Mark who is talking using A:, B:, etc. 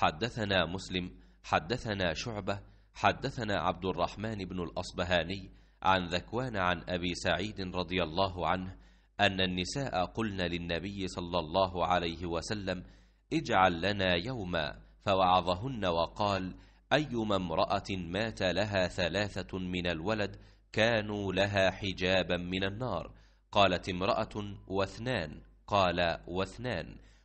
A: حدثنا مسلم
B: حدثنا شعبة حدثنا عبد الرحمن بن الأصبهاني عن ذكوان عن أبي سعيد رضي الله عنه أن النساء قلن للنبي صلى الله عليه وسلم اجعل لنا يوما فوعظهن وقال أيما امرأة مات لها ثلاثة من الولد كانوا لها حجابا من النار قالت امرأة واثنان قال
A: واثنان